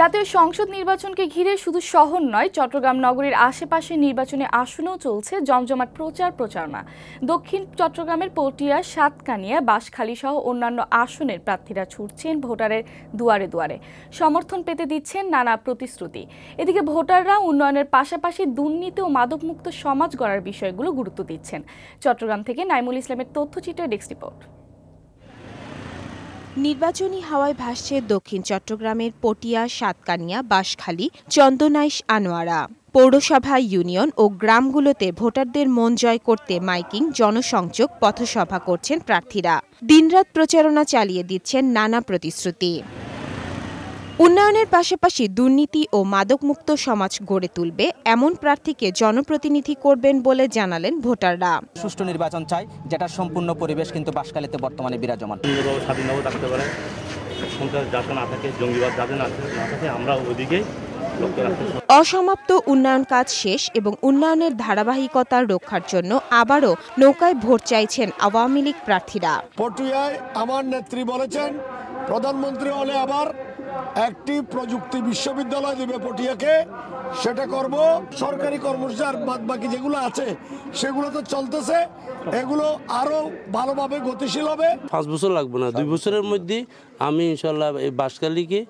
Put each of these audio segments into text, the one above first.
জাতীয় সংসদ নির্বাচনকে ঘিরে শুধু শহর নয় চট্টগ্রাম নগরীর আশেপাশে নির্বাচনে আসনেও চলছে জমজমাট প্রচার প্রচারণা দক্ষিণ চট্টগ্রামের পটিয়া সাতকানিয়া বাঁশখালী সহ অন্যান্য আসনের প্রার্থীরা ছুটছেন ভোটারের দুয়ারে দুয়ারে সমর্থন পেতে দিচ্ছেন নানা প্রতিশ্রুতি এদিকে ভোটাররা উন্নয়নের পাশাপাশি দুর্নীতি ও মাদকমুক্ত সমাজ গড়ার বিষয়গুলো গুরুত্ব দিচ্ছেন চট্টগ্রাম থেকে নাইমুল ইসলামের তথ্যচিত্র ডেস্ক রিপোর্ট নির্বাচনী হাওয়ায় ভাসছে দক্ষিণ চট্টগ্রামের পটিয়া সাতকানিয়া বাঁশখালী চন্দনাইশ আনোয়ারা পৌরসভা ইউনিয়ন ও গ্রামগুলোতে ভোটারদের মন জয় করতে মাইকিং জনসংযোগ পথসভা করছেন প্রার্থীরা দিনরাত প্রচারণা চালিয়ে দিচ্ছেন নানা প্রতিশ্রুতি উন্নয়নের পাশাপাশি দুর্নীতি ও মাদকমুক্ত সমাজ গড়ে তুলবে এমন প্রার্থীকে জনপ্রতিনিধি করবেন বলে জানালেন ভোটাররা সুষ্ঠু নির্বাচন চাই যেটা সম্পূর্ণ পরিবেশ কিন্তু বাসকালেতে বর্তমানে বিরাজমান অসমাপ্ত উন্নয়ন কাজ শেষ এবং উন্নয়নের ধারাবাহিকতা রক্ষার জন্য আবারও নৌকায় ভোট চাইছেন আওয়ামী লীগ প্রার্থীরা পটুয়ায় আমার নেত্রী বলেছেন প্রধানমন্ত্রী হলে আবার একটি প্রযুক্তি বিশ্ববিদ্যালয় দেবে পটিয়াকে সেটা করব সরকারি কর্মচার বাদ বাকি যেগুলো আছে সেগুলো তো চলতেছে এগুলো আরও ভালোভাবে গতিশীল হবে পাঁচ বছর লাগবে না দুই বছরের মধ্যে আমি ইনশাল্লাহ এই বাসকালিকে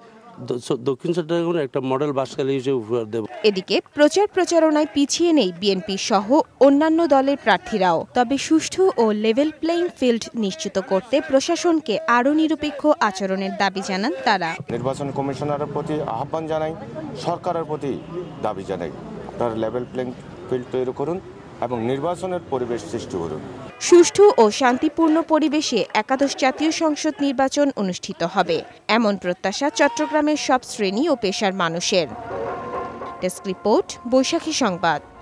দক্ষিণ চট্টগ্রামের একটা মডেল বাসকালী হিসেবে উপহার দেব এদিকে প্রচার প্রচারণায় পিছিয়ে নেই বিএনপি সহ অন্যান্য দলের প্রার্থীরাও তবে সুষ্ঠু ও লেভেল প্লেইং ফিল্ড নিশ্চিত করতে প্রশাসনকে আরও নিরপেক্ষ আচরণের দাবি জানান তারা নির্বাচন কমিশনারের প্রতি আহ্বান জানাই সরকারের প্রতি দাবি জানাই আপনার লেভেল প্লেইং ফিল্ড তৈরি করুন এবং নির্বাচনের পরিবেশ সৃষ্টি করুন সুষ্ঠু ও শান্তিপূর্ণ পরিবেশে একাদশ জাতীয় সংসদ নির্বাচন অনুষ্ঠিত হবে এমন প্রত্যাশা চট্টগ্রামের সব শ্রেণী ও পেশার মানুষের ডেস্ক রিপোর্ট বৈশাখী সংবাদ